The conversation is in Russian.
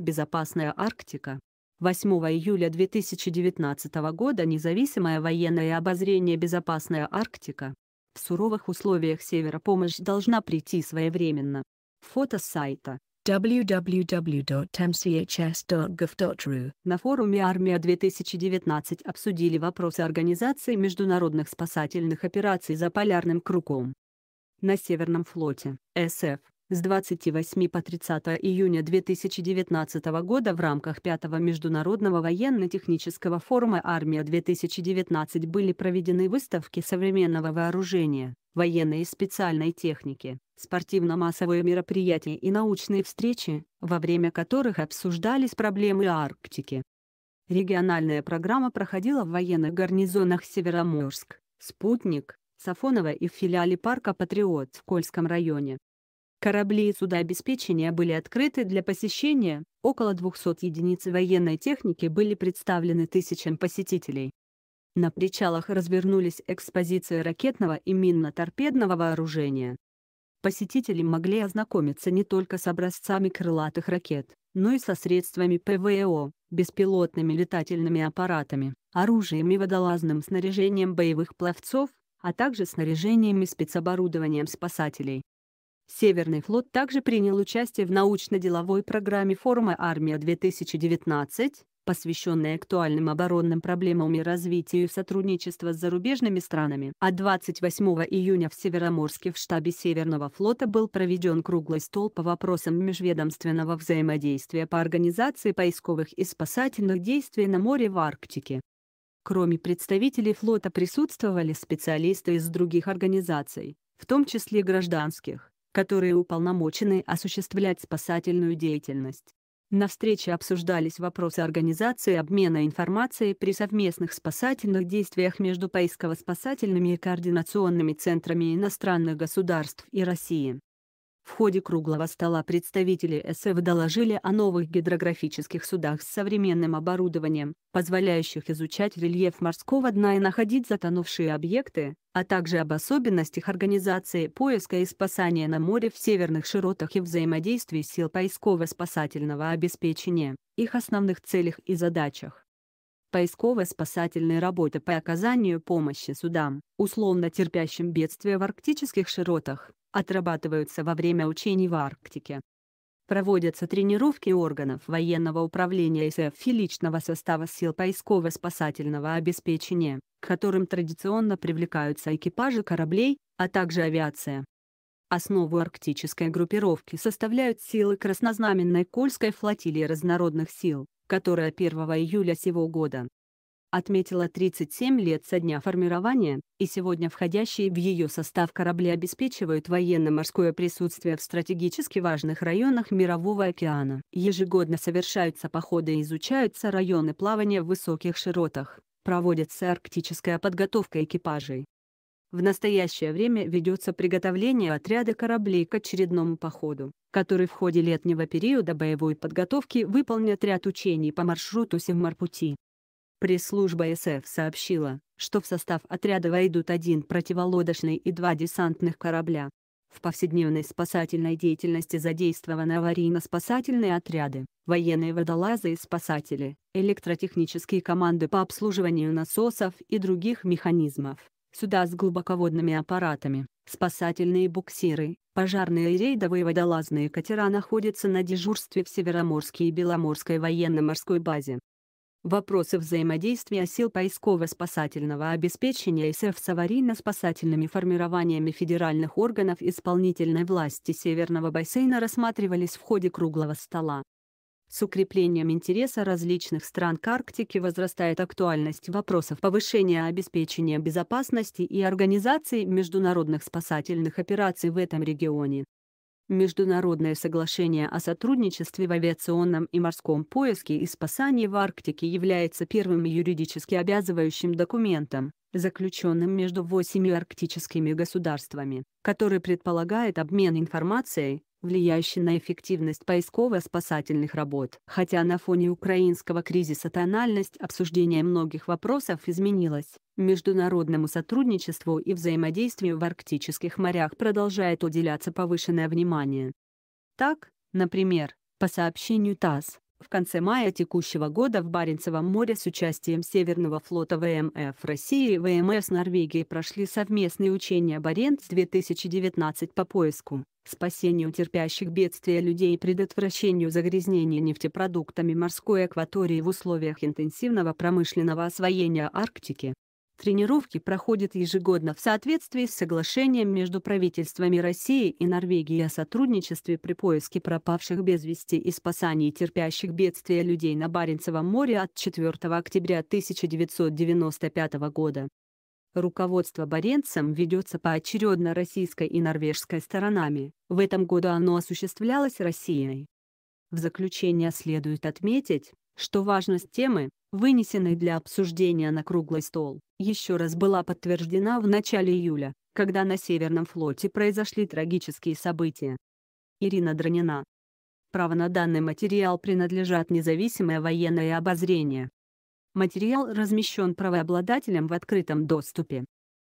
Безопасная Арктика. 8 июля 2019 года независимое военное обозрение «Безопасная Арктика». В суровых условиях Севера помощь должна прийти своевременно. Фото с сайта www.mchs.gov.ru На форуме «Армия-2019» обсудили вопросы организации международных спасательных операций за полярным кругом. На Северном флоте, СФ, с 28 по 30 июня 2019 года в рамках Пятого международного военно-технического форума «Армия-2019» были проведены выставки современного вооружения, военной и специальной техники, спортивно-массовые мероприятия и научные встречи, во время которых обсуждались проблемы Арктики. Региональная программа проходила в военных гарнизонах Североморск, Спутник, Сафонова и в филиале парка «Патриот» в Кольском районе. Корабли и суда обеспечения были открыты для посещения, около 200 единиц военной техники были представлены тысячам посетителей. На причалах развернулись экспозиции ракетного и минно-торпедного вооружения. Посетители могли ознакомиться не только с образцами крылатых ракет, но и со средствами ПВО, беспилотными летательными аппаратами, оружием и водолазным снаряжением боевых пловцов, а также снаряжением и спецоборудованием спасателей. Северный флот также принял участие в научно-деловой программе форума «Армия-2019», посвященной актуальным оборонным проблемам и развитию сотрудничества с зарубежными странами. А 28 июня в Североморске в штабе Северного флота был проведен круглый стол по вопросам межведомственного взаимодействия по организации поисковых и спасательных действий на море в Арктике. Кроме представителей флота присутствовали специалисты из других организаций, в том числе гражданских которые уполномочены осуществлять спасательную деятельность. На встрече обсуждались вопросы организации обмена информацией при совместных спасательных действиях между поисково-спасательными и координационными центрами иностранных государств и России. В ходе круглого стола представители СФ доложили о новых гидрографических судах с современным оборудованием, позволяющих изучать рельеф морского дна и находить затонувшие объекты, а также об особенностях организации поиска и спасания на море в северных широтах и взаимодействии сил поисково-спасательного обеспечения, их основных целях и задачах. Поисково-спасательные работы по оказанию помощи судам, условно терпящим бедствия в арктических широтах, отрабатываются во время учений в Арктике. Проводятся тренировки органов военного управления СФ и личного состава сил поисково-спасательного обеспечения, к которым традиционно привлекаются экипажи кораблей, а также авиация. Основу арктической группировки составляют силы краснознаменной Кольской флотилии разнородных сил, которая 1 июля сего года отметила 37 лет со дня формирования, и сегодня входящие в ее состав корабли обеспечивают военно-морское присутствие в стратегически важных районах Мирового океана. Ежегодно совершаются походы и изучаются районы плавания в высоких широтах, проводится арктическая подготовка экипажей. В настоящее время ведется приготовление отряда кораблей к очередному походу, который в ходе летнего периода боевой подготовки выполнит ряд учений по маршруту Севмарпути. Пресс-служба СФ сообщила, что в состав отряда войдут один противолодочный и два десантных корабля. В повседневной спасательной деятельности задействованы аварийно-спасательные отряды, военные водолазы и спасатели, электротехнические команды по обслуживанию насосов и других механизмов, суда с глубоководными аппаратами, спасательные буксиры, пожарные и рейдовые водолазные катера находятся на дежурстве в Североморской и Беломорской военно-морской базе. Вопросы взаимодействия сил поисково-спасательного обеспечения СФ с аварийно-спасательными формированиями федеральных органов исполнительной власти Северного бассейна рассматривались в ходе круглого стола. С укреплением интереса различных стран к Арктике возрастает актуальность вопросов повышения обеспечения безопасности и организации международных спасательных операций в этом регионе. Международное соглашение о сотрудничестве в авиационном и морском поиске и спасании в Арктике является первым юридически обязывающим документом, заключенным между восемью арктическими государствами, который предполагает обмен информацией, влияющий на эффективность поисково-спасательных работ. Хотя на фоне украинского кризиса тональность обсуждения многих вопросов изменилась, международному сотрудничеству и взаимодействию в арктических морях продолжает уделяться повышенное внимание. Так, например, по сообщению ТАСС, в конце мая текущего года в Баренцевом море с участием Северного флота ВМФ России и ВМС Норвегии прошли совместные учения «Баренц-2019» по поиску, спасению терпящих бедствия людей и предотвращению загрязнения нефтепродуктами морской акватории в условиях интенсивного промышленного освоения Арктики. Тренировки проходят ежегодно в соответствии с соглашением между правительствами России и Норвегии о сотрудничестве при поиске пропавших без вести и спасании терпящих бедствия людей на Баренцевом море от 4 октября 1995 года. Руководство Баренцем ведется поочередно российской и норвежской сторонами, в этом году оно осуществлялось Россией. В заключение следует отметить, что важность темы, вынесенной для обсуждения на круглый стол, еще раз была подтверждена в начале июля, когда на Северном флоте произошли трагические события. Ирина Дронина. Право на данный материал принадлежат независимое военное обозрение. Материал размещен правообладателем в открытом доступе.